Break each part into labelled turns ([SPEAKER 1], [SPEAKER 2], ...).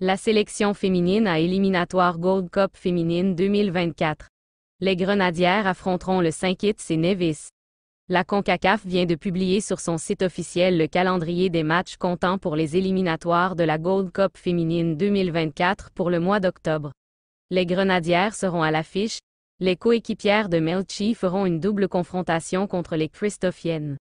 [SPEAKER 1] La sélection féminine à éliminatoire Gold Cup féminine 2024. Les Grenadières affronteront le Saint-Kitts et Nevis. La CONCACAF vient de publier sur son site officiel le calendrier des matchs comptant pour les éliminatoires de la Gold Cup féminine 2024 pour le mois d'octobre. Les Grenadières seront à l'affiche, les coéquipières de Melchi feront une double confrontation contre les Christophiennes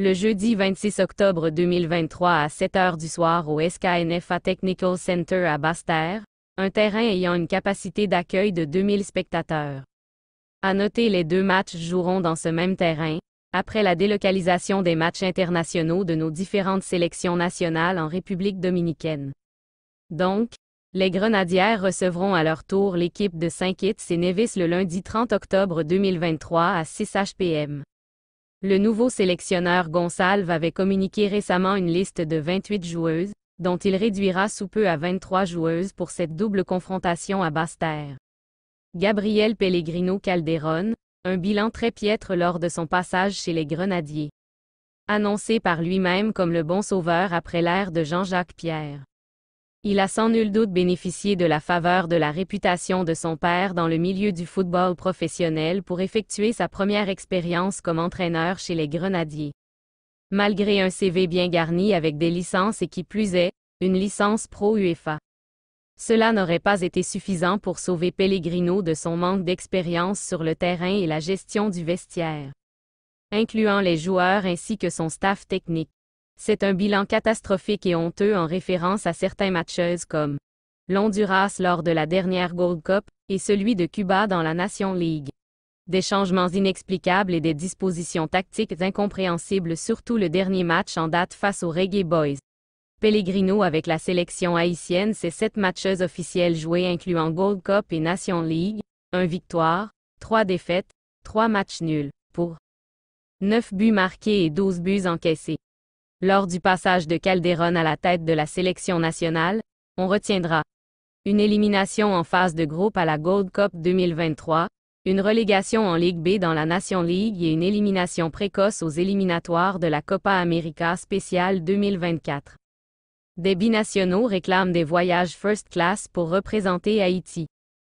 [SPEAKER 1] le jeudi 26 octobre 2023 à 7 h du soir au SKNFA Technical Center à Basse-Terre, un terrain ayant une capacité d'accueil de 2000 spectateurs. À noter, les deux matchs joueront dans ce même terrain, après la délocalisation des matchs internationaux de nos différentes sélections nationales en République dominicaine. Donc, les Grenadières recevront à leur tour l'équipe de Saint-Kitts et Nevis le lundi 30 octobre 2023 à 6 hpm. Le nouveau sélectionneur Gonçalves avait communiqué récemment une liste de 28 joueuses, dont il réduira sous peu à 23 joueuses pour cette double confrontation à Basse-Terre. Gabriel Pellegrino Calderon, un bilan très piètre lors de son passage chez les Grenadiers. Annoncé par lui-même comme le bon sauveur après l'ère de Jean-Jacques Pierre. Il a sans nul doute bénéficié de la faveur de la réputation de son père dans le milieu du football professionnel pour effectuer sa première expérience comme entraîneur chez les Grenadiers. Malgré un CV bien garni avec des licences et qui plus est, une licence pro UEFA. Cela n'aurait pas été suffisant pour sauver Pellegrino de son manque d'expérience sur le terrain et la gestion du vestiaire, incluant les joueurs ainsi que son staff technique. C'est un bilan catastrophique et honteux en référence à certains matcheuses comme l'Honduras lors de la dernière Gold Cup et celui de Cuba dans la Nation League. Des changements inexplicables et des dispositions tactiques incompréhensibles surtout le dernier match en date face aux Reggae Boys. Pellegrino avec la sélection haïtienne ses sept matcheuses officiels joués incluant Gold Cup et Nation League, 1 victoire, 3 défaites, 3 matchs nuls, pour 9 buts marqués et 12 buts encaissés. Lors du passage de Calderon à la tête de la sélection nationale, on retiendra une élimination en phase de groupe à la Gold Cup 2023, une relégation en Ligue B dans la Nation League et une élimination précoce aux éliminatoires de la Copa América spéciale 2024. Des binationaux réclament des voyages first class pour représenter Haïti.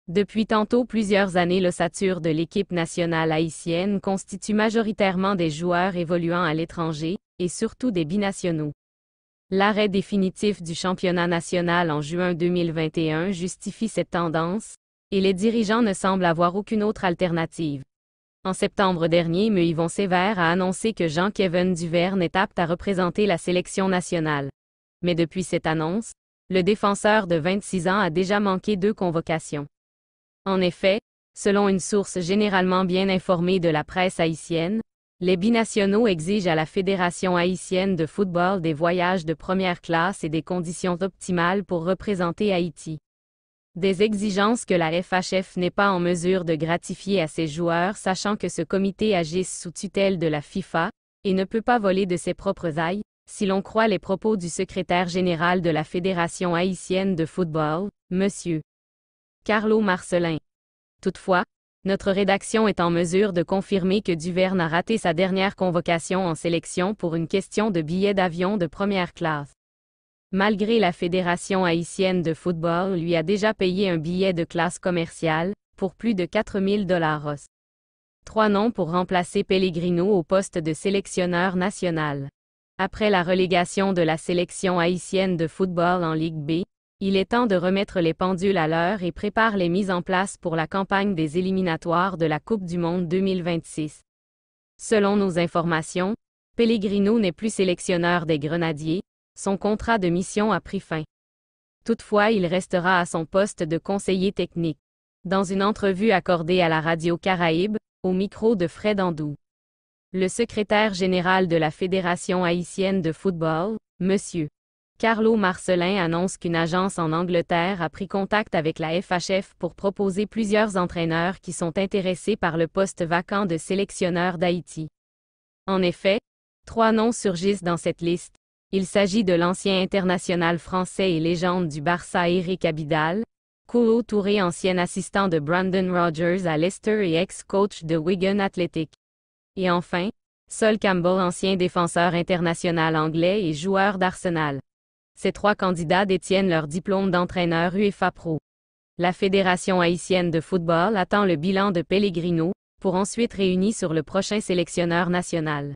[SPEAKER 1] Depuis tantôt plusieurs années, l'ossature de l'équipe nationale haïtienne constitue majoritairement des joueurs évoluant à l'étranger, et surtout des binationaux. L'arrêt définitif du championnat national en juin 2021 justifie cette tendance, et les dirigeants ne semblent avoir aucune autre alternative. En septembre dernier, Meuyvon Yvon Sévère a annoncé que Jean-Kevin Duverne est apte à représenter la sélection nationale. Mais depuis cette annonce, le défenseur de 26 ans a déjà manqué deux convocations. En effet, selon une source généralement bien informée de la presse haïtienne, les binationaux exigent à la Fédération haïtienne de football des voyages de première classe et des conditions optimales pour représenter Haïti. Des exigences que la FHF n'est pas en mesure de gratifier à ses joueurs sachant que ce comité agisse sous tutelle de la FIFA, et ne peut pas voler de ses propres ailes, si l'on croit les propos du secrétaire général de la Fédération haïtienne de football, M. Carlo Marcelin. Toutefois, notre rédaction est en mesure de confirmer que Duverne a raté sa dernière convocation en sélection pour une question de billet d'avion de première classe. Malgré la Fédération haïtienne de football lui a déjà payé un billet de classe commerciale, pour plus de 4000 dollars. Trois noms pour remplacer Pellegrino au poste de sélectionneur national. Après la relégation de la sélection haïtienne de football en Ligue B, il est temps de remettre les pendules à l'heure et prépare les mises en place pour la campagne des éliminatoires de la Coupe du Monde 2026. Selon nos informations, Pellegrino n'est plus sélectionneur des Grenadiers, son contrat de mission a pris fin. Toutefois, il restera à son poste de conseiller technique. Dans une entrevue accordée à la radio Caraïbe, au micro de Fred Andou. Le secrétaire général de la Fédération haïtienne de football, monsieur. Carlo Marcelin annonce qu'une agence en Angleterre a pris contact avec la FHF pour proposer plusieurs entraîneurs qui sont intéressés par le poste vacant de sélectionneur d'Haïti. En effet, trois noms surgissent dans cette liste. Il s'agit de l'ancien international français et légende du Barça Eric Abidal, co Touré ancien assistant de Brandon Rogers à Leicester et ex-coach de Wigan Athletic. Et enfin, Sol Campbell ancien défenseur international anglais et joueur d'Arsenal. Ces trois candidats détiennent leur diplôme d'entraîneur UEFA Pro. La Fédération haïtienne de football attend le bilan de Pellegrino, pour ensuite réunir sur le prochain sélectionneur national.